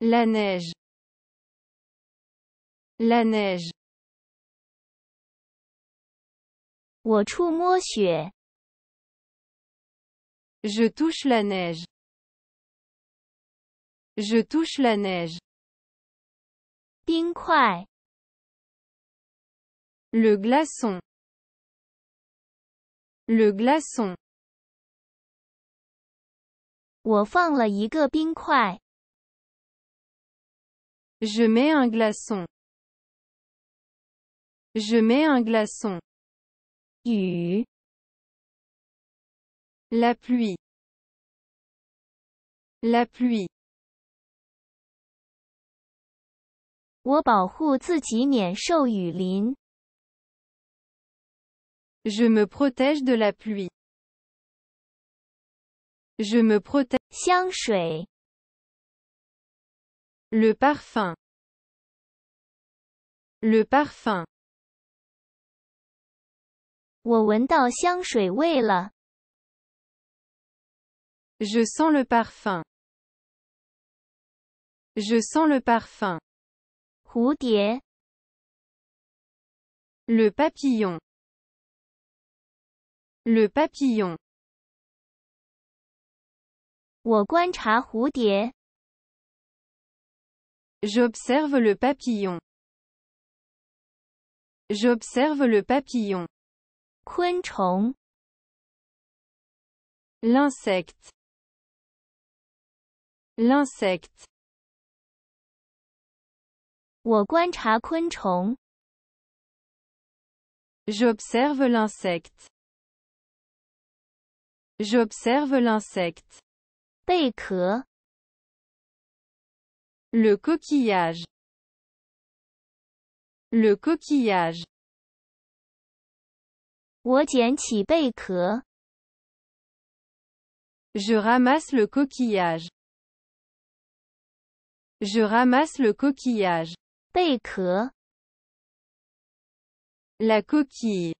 La neige. La neige. Je touche la neige. Je touche la neige. Le glaçon. Le glaçon. 我放了一个冰块。Je mets un glaçon. Je mets un glaçon. 雨 La pluie. La pluie. 我保护自己免受雨淋。Je me protège de la pluie. Je me protège. Le parfum. Le parfum. Je sens le parfum. Je sens le parfum. 蝴蝶. Le papillon. Le papillon. J'observe le papillon. J'observe le papillon. 昆虫。L'insecte. L'insecte. J'observe l'insecte. J'observe l'insecte. Le coquillage, le coquillage. Je ramasse le coquillage, je ramasse le coquillage. la coquille,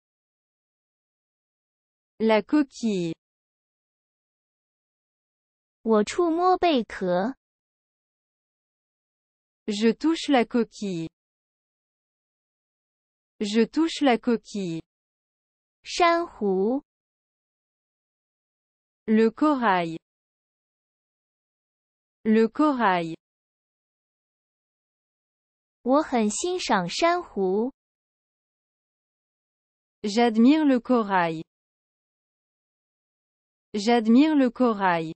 la coquille。je touche la coquille. Je touche la coquille. Le corail. Le corail. J'admire le corail. J'admire le corail.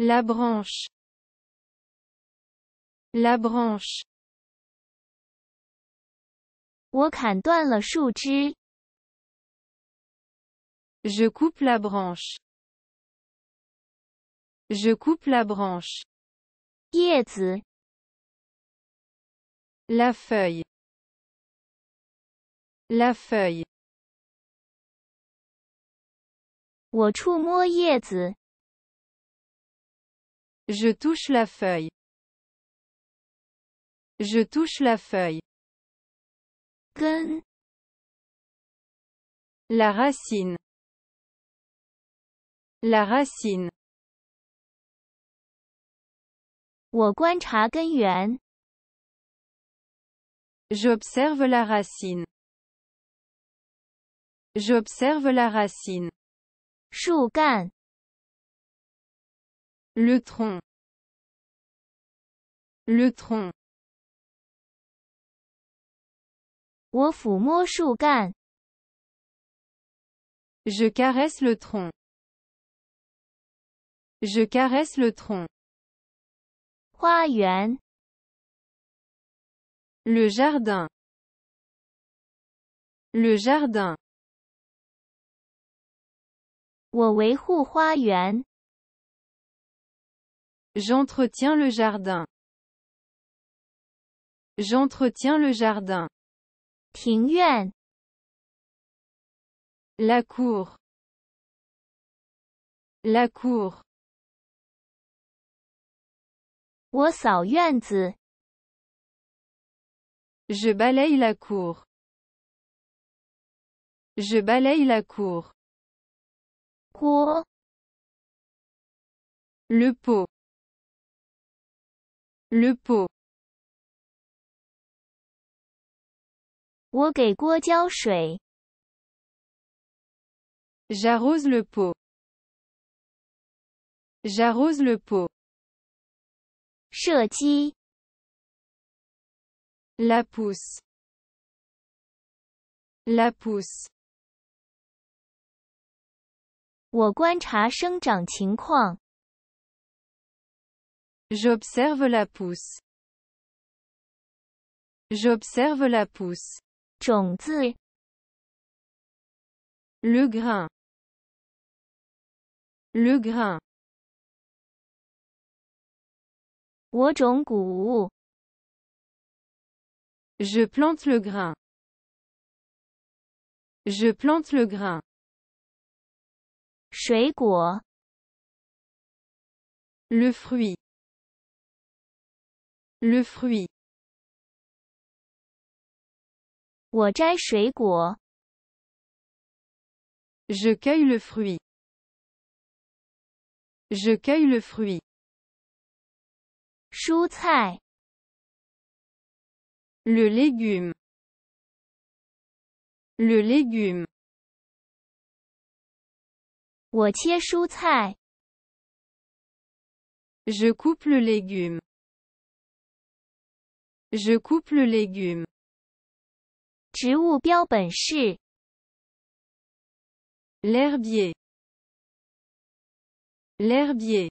La branche. La branche. Je coupe la branche. Je coupe la branche. 叶子 La feuille. La feuille. Je touche la feuille. Je touche la feuille. La racine. La racine. J'observe la racine. J'observe la racine. Le tronc, le tronc. Je caresse le tronc, je caresse le tronc. Le jardin, le jardin。J'entretiens le jardin. J'entretiens le jardin. La cour. La cour. Je balaye la cour. Je balaye la cour le pot le pot 我给锅浇水 J'arrose le pot. J'arrose le pot. 射击 La pousse. La pousse. 我观察生长情况。J'observe la pouss. J'observe la pouss. 种子。Le grain. Le grain. 我种谷物。Je plante le grain. Je plante le grain. le fruit le fruit je cueille le fruit je cueille le fruit 蔬菜 le légume le légume je coupe le légume. Je coupe le légume. L'herbier. l'herbier. L'herbier.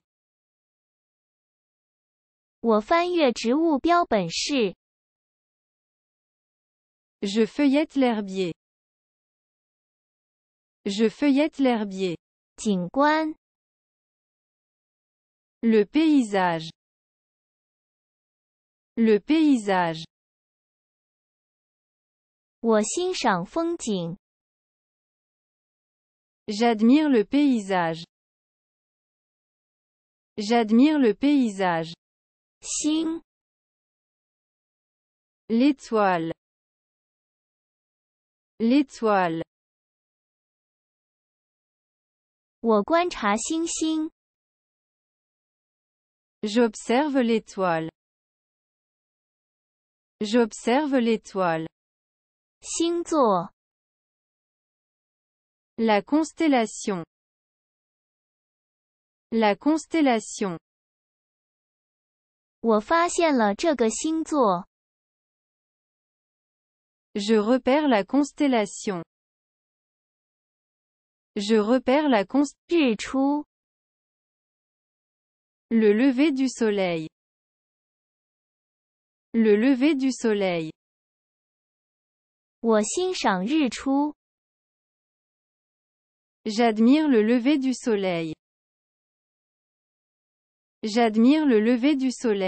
Je feuillette l'herbier. Je feuillette l'herbier le paysage le paysage j'admire le paysage j'admire le paysage Xing l'étoile l'étoile J'observe l'étoile. J'observe l'étoile. La constellation. La constellation. Je repère la constellation. Je repère la constitution. Le lever du soleil. Le lever du soleil. J'admire le lever du soleil. J'admire le lever du soleil.